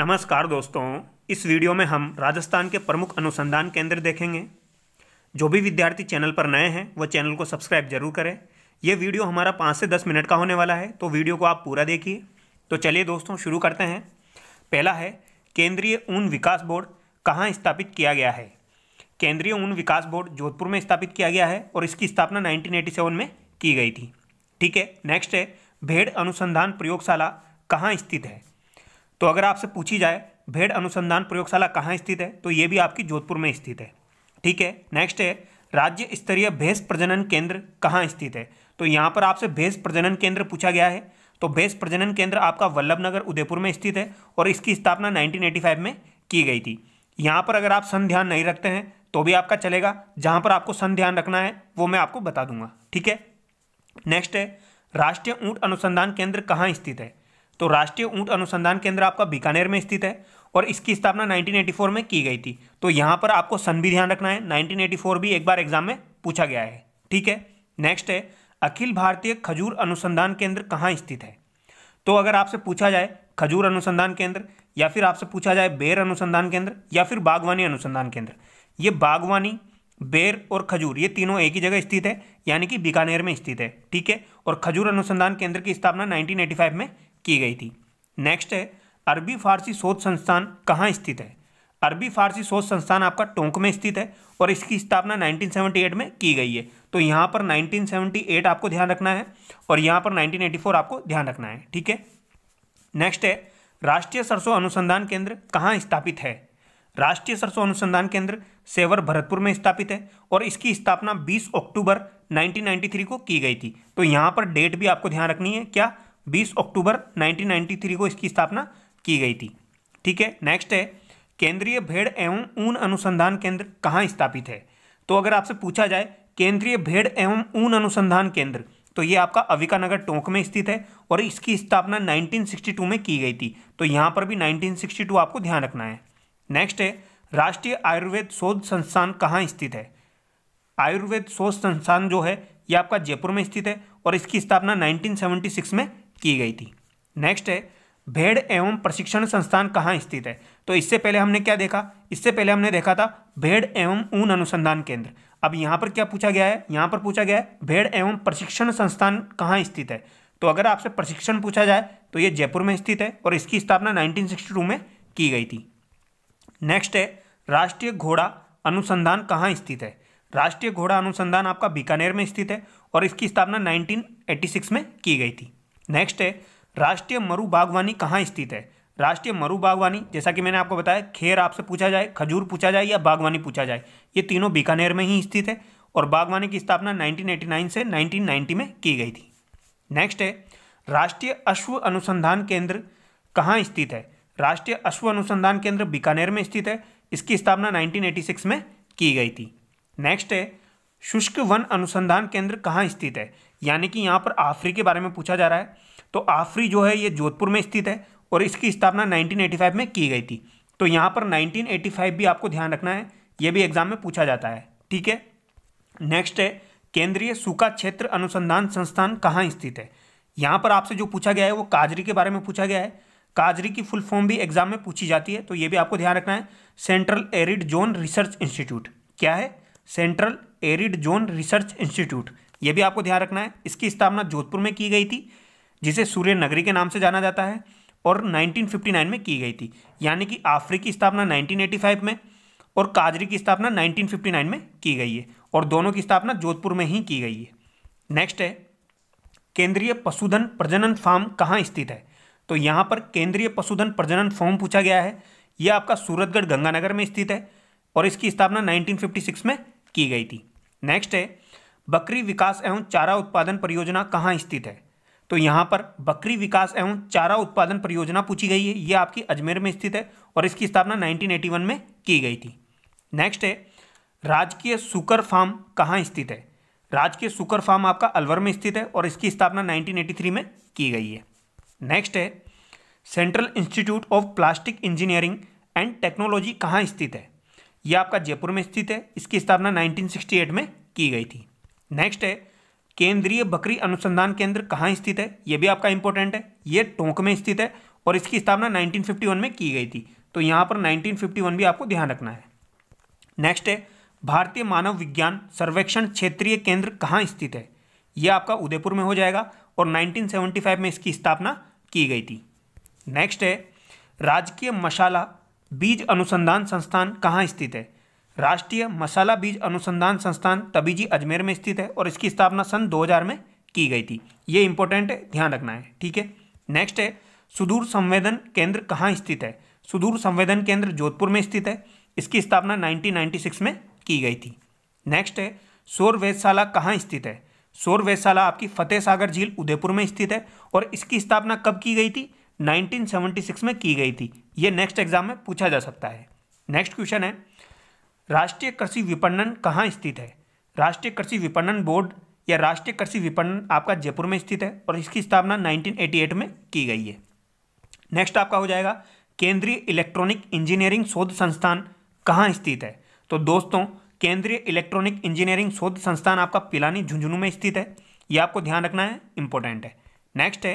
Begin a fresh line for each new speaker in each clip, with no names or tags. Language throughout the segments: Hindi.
नमस्कार दोस्तों इस वीडियो में हम राजस्थान के प्रमुख अनुसंधान केंद्र देखेंगे जो भी विद्यार्थी चैनल पर नए हैं वह चैनल को सब्सक्राइब जरूर करें यह वीडियो हमारा पाँच से दस मिनट का होने वाला है तो वीडियो को आप पूरा देखिए तो चलिए दोस्तों शुरू करते हैं पहला है केंद्रीय ऊन विकास बोर्ड कहाँ स्थापित किया गया है केंद्रीय ऊन विकास बोर्ड जोधपुर में स्थापित किया गया है और इसकी स्थापना नाइनटीन में की गई थी ठीक है नेक्स्ट है भेड़ अनुसंधान प्रयोगशाला कहाँ स्थित है तो अगर आपसे पूछी जाए भेड़ अनुसंधान प्रयोगशाला कहाँ स्थित है तो ये भी आपकी जोधपुर में स्थित है ठीक है नेक्स्ट है राज्य स्तरीय भैंस प्रजनन केंद्र कहाँ स्थित है तो यहाँ पर आपसे भैंस प्रजनन केंद्र पूछा गया है तो भैंस प्रजनन केंद्र आपका वल्लभ नगर उदयपुर में स्थित है और इसकी स्थापना 1985 में की गई थी यहाँ पर अगर आप सन ध्यान नहीं रखते हैं तो भी आपका चलेगा जहाँ पर आपको सन ध्यान रखना है वो मैं आपको बता दूंगा ठीक है नेक्स्ट है राष्ट्रीय ऊँट अनुसंधान केंद्र कहाँ स्थित है तो राष्ट्रीय ऊँट अनुसंधान केंद्र आपका बीकानेर में स्थित है और इसकी स्थापना 1984 में की गई थी तो यहाँ पर आपको सन भी ध्यान रखना है 1984 भी एक बार एग्जाम में पूछा गया है ठीक है नेक्स्ट है अखिल भारतीय खजूर अनुसंधान केंद्र कहाँ स्थित है तो अगर आपसे पूछा जाए खजूर अनुसंधान केंद्र या फिर आपसे पूछा जाए बेर अनुसंधान केंद्र या फिर बागवानी अनुसंधान केंद्र ये बागवानी बेर और खजूर ये तीनों एक ही जगह स्थित है यानी कि बीकानेर में स्थित है ठीक है और खजूर अनुसंधान केंद्र की स्थापना 1985 में की गई थी नेक्स्ट है अरबी फारसी शोध संस्थान कहाँ स्थित है अरबी फारसी शोध संस्थान आपका टोंक में स्थित है और इसकी स्थापना 1978 में की गई है तो यहाँ पर 1978 आपको ध्यान रखना है और यहाँ पर 1984 आपको ध्यान रखना है ठीक है नेक्स्ट है राष्ट्रीय सरसों अनुसंधान केंद्र कहाँ स्थापित है राष्ट्रीय सरसों अनुसंधान केंद्र सेवर भरतपुर में स्थापित है और इसकी स्थापना बीस अक्टूबर नाइनटीन को की गई थी तो यहाँ पर डेट भी आपको ध्यान रखनी है क्या 20 अक्टूबर 1993 को इसकी स्थापना की गई थी ठीक है नेक्स्ट है केंद्रीय भेड़ एवं ऊन अनुसंधान केंद्र कहाँ स्थापित है तो अगर आपसे पूछा जाए केंद्रीय भेड़ एवं ऊन अनुसंधान केंद्र तो ये आपका अविका नगर टोंक में स्थित है और इसकी स्थापना 1962 में की गई थी तो यहाँ पर भी 1962 आपको ध्यान रखना है नेक्स्ट है राष्ट्रीय आयुर्वेद शोध संस्थान कहाँ स्थित है आयुर्वेद शोध संस्थान जो है ये आपका जयपुर में स्थित है और इसकी स्थापना 1976 में की गई थी नेक्स्ट है भेड़ एवं प्रशिक्षण संस्थान कहाँ स्थित है तो इससे पहले हमने क्या देखा इससे पहले हमने देखा था भेड़ एवं ऊन अनुसंधान केंद्र अब यहाँ पर क्या पूछा गया है यहाँ पर पूछा गया है भेड़ एवं प्रशिक्षण संस्थान कहाँ स्थित है तो अगर आपसे प्रशिक्षण पूछा जाए तो ये जयपुर में स्थित है और इसकी स्थापना 1962 में की गई थी नेक्स्ट है राष्ट्रीय घोड़ा अनुसंधान कहाँ स्थित है राष्ट्रीय घोड़ा अनुसंधान आपका बीकानेर में स्थित है और इसकी स्थापना 1986 में की गई थी नेक्स्ट है राष्ट्रीय मरु बागवानी कहाँ स्थित है राष्ट्रीय मरु बागवानी जैसा कि मैंने आपको बताया खेर आपसे पूछा जाए खजूर पूछा जाए या बागवानी पूछा जाए ये तीनों बीकानेर में ही स्थित है और बागवानी की स्थापना 1989 से 1990 में की गई थी नेक्स्ट है राष्ट्रीय अश्व अनुसंधान केंद्र कहाँ स्थित है राष्ट्रीय अश्व अनुसंधान केंद्र बीकानेर में स्थित है इसकी स्थापना नाइनटीन में की गई थी नेक्स्ट है शुष्क वन अनुसंधान केंद्र कहाँ स्थित है यानी कि यहाँ पर आफरी के बारे में पूछा जा रहा है तो आफरी जो है ये जोधपुर में स्थित है और इसकी स्थापना 1985 में की गई थी तो यहाँ पर 1985 भी आपको ध्यान रखना है ये भी एग्जाम में पूछा जाता है ठीक है नेक्स्ट है केंद्रीय सूखा क्षेत्र अनुसंधान संस्थान कहाँ स्थित है यहाँ पर आपसे जो पूछा गया है वो काजरी के बारे में पूछा गया है काजरी की फुल फॉर्म भी एग्जाम में पूछी जाती है तो ये भी आपको ध्यान रखना है central arid zone research institute क्या है central arid zone research institute ये भी आपको ध्यान रखना है इसकी स्थापना जोधपुर में की गई थी जिसे सूर्य नगरी के नाम से जाना जाता है और 1959 में की गई थी यानी कि आफ्री की स्थापना 1985 में और काजरी की स्थापना 1959 में की गई है और दोनों की स्थापना जोधपुर में ही की गई है नेक्स्ट है केंद्रीय पशुधन प्रजनन फार्म कहाँ स्थित है तो यहाँ पर केंद्रीय पशुधन प्रजनन फार्म पूछा गया है यह आपका सूरतगढ़ गंगानगर में स्थित है और इसकी स्थापना 1956 में की गई थी नेक्स्ट है बकरी विकास एवं चारा उत्पादन परियोजना कहाँ स्थित है तो यहाँ पर बकरी विकास एवं चारा उत्पादन परियोजना पूछी गई है ये आपकी अजमेर में स्थित है और इसकी स्थापना 1981 में की गई थी नेक्स्ट है राजकीय सुकर फार्म कहाँ स्थित है राजकीय सुकर फार्म आपका अलवर में स्थित है और इसकी स्थापना 1983 में की गई है नेक्स्ट है central institute of plastic engineering and technology कहाँ स्थित है यह आपका जयपुर में स्थित है इसकी स्थापना 1968 में की गई थी नेक्स्ट है केंद्रीय बकरी अनुसंधान केंद्र कहाँ स्थित है यह भी आपका इंपॉर्टेंट है यह टोंक में स्थित है और इसकी स्थापना 1951 में की गई थी तो यहाँ पर 1951 भी आपको ध्यान रखना है नेक्स्ट है भारतीय मानव विज्ञान सर्वेक्षण क्षेत्रीय केंद्र कहाँ स्थित है यह आपका उदयपुर में हो जाएगा और 1975 में इसकी स्थापना की गई थी नेक्स्ट है राजकीय मशाला बीज अनुसंधान संस्थान कहाँ स्थित है राष्ट्रीय मसाला बीज अनुसंधान संस्थान तबीजी अजमेर में स्थित है और इसकी स्थापना सन 2000 में की गई थी ये इंपॉर्टेंट है ध्यान रखना है ठीक है नेक्स्ट है सुदूर संवेदन केंद्र कहाँ स्थित है सुदूर संवेदन केंद्र जोधपुर में स्थित है इसकी स्थापना 1996 में की गई थी नेक्स्ट है सौर वेधशाला कहाँ स्थित है सौर वेधशाला आपकी फतेह सागर झील उदयपुर में स्थित है और इसकी स्थापना कब की गई थी 1976 में की गई थी यह नेक्स्ट एग्जाम में पूछा जा सकता है नेक्स्ट क्वेश्चन है राष्ट्रीय कृषि विपणन कहाँ स्थित है राष्ट्रीय कृषि विपणन बोर्ड या राष्ट्रीय कृषि विपणन आपका जयपुर में स्थित है और इसकी स्थापना 1988 में की गई है नेक्स्ट आपका हो जाएगा केंद्रीय इलेक्ट्रॉनिक इंजीनियरिंग शोध संस्थान कहाँ स्थित है तो दोस्तों केंद्रीय इलेक्ट्रॉनिक इंजीनियरिंग शोध संस्थान आपका पिलानी झुंझुनू में स्थित है यह आपको ध्यान रखना है इंपॉर्टेंट है नेक्स्ट है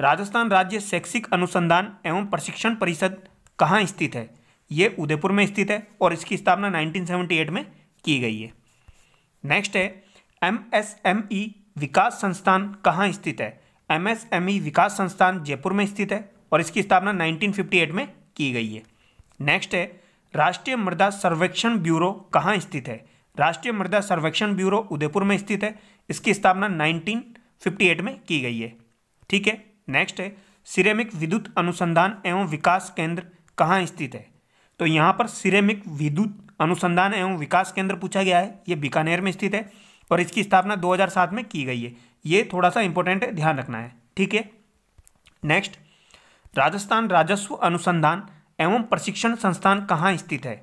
राजस्थान राज्य शैक्षिक अनुसंधान एवं प्रशिक्षण परिषद कहाँ स्थित है ये उदयपुर में स्थित है और इसकी स्थापना 1978 में की गई है नेक्स्ट है एमएसएमई विकास संस्थान कहाँ स्थित है एमएसएमई विकास संस्थान जयपुर में स्थित है और इसकी स्थापना 1958 में की गई है नेक्स्ट है राष्ट्रीय मृदा सर्वेक्षण ब्यूरो कहाँ स्थित है राष्ट्रीय मृदा सर्वेक्षण ब्यूरो उदयपुर में स्थित है इसकी स्थापना नाइनटीन में की गई है ठीक है नेक्स्ट है सिरेमिक विद्युत अनुसंधान एवं विकास केंद्र कहाँ स्थित है तो यहाँ पर सिरेमिक विद्युत अनुसंधान एवं विकास केंद्र पूछा गया है ये बीकानेर में स्थित है और इसकी स्थापना 2007 में की गई है ये थोड़ा सा इंपॉर्टेंट है ध्यान रखना है ठीक है नेक्स्ट राजस्थान राजस्व अनुसंधान एवं प्रशिक्षण संस्थान कहाँ स्थित है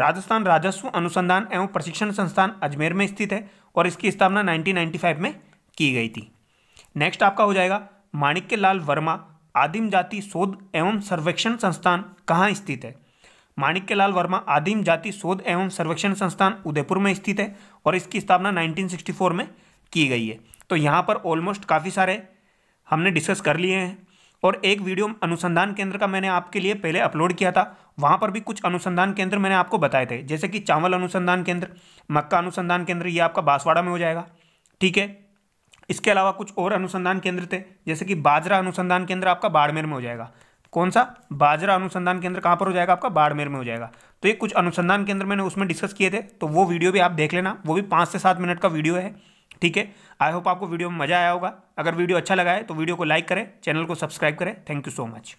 राजस्थान राजस्व अनुसंधान एवं प्रशिक्षण संस्थान अजमेर में स्थित है और इसकी स्थापना 1995 में की गई थी नेक्स्ट आपका हो जाएगा माणिक्य लाल वर्मा आदिम जाति शोध एवं सर्वेक्षण संस्थान कहाँ स्थित है माणिक्य लाल वर्मा आदिम जाति शोध एवं सर्वेक्षण संस्थान उदयपुर में स्थित है और इसकी स्थापना 1964 में की गई है तो यहाँ पर ऑलमोस्ट काफ़ी सारे हमने डिस्कस कर लिए हैं और एक वीडियो अनुसंधान केंद्र का मैंने आपके लिए पहले अपलोड किया था वहाँ पर भी कुछ अनुसंधान केंद्र मैंने आपको बताए थे जैसे कि चावल अनुसंधान केंद्र मक्का अनुसंधान केंद्र ये आपका बांसवाड़ा में हो जाएगा ठीक है इसके अलावा कुछ और अनुसंधान केंद्र थे जैसे कि बाजरा अनुसंधान केंद्र आपका बाड़मेर में हो जाएगा कौन सा बाजरा अनुसंधान केंद्र कहाँ पर हो जाएगा आपका बाड़मेर में हो जाएगा तो ये कुछ अनुसंधान केंद्र मैंने उसमें डिस्कस किए थे तो वो वीडियो भी आप देख लेना वो भी पाँच से सात मिनट का वीडियो है ठीक है आई होप आपको वीडियो में मजा आया होगा अगर वीडियो अच्छा लगा है तो वीडियो को लाइक करें चैनल को सब्सक्राइब करें थैंक यू सो मच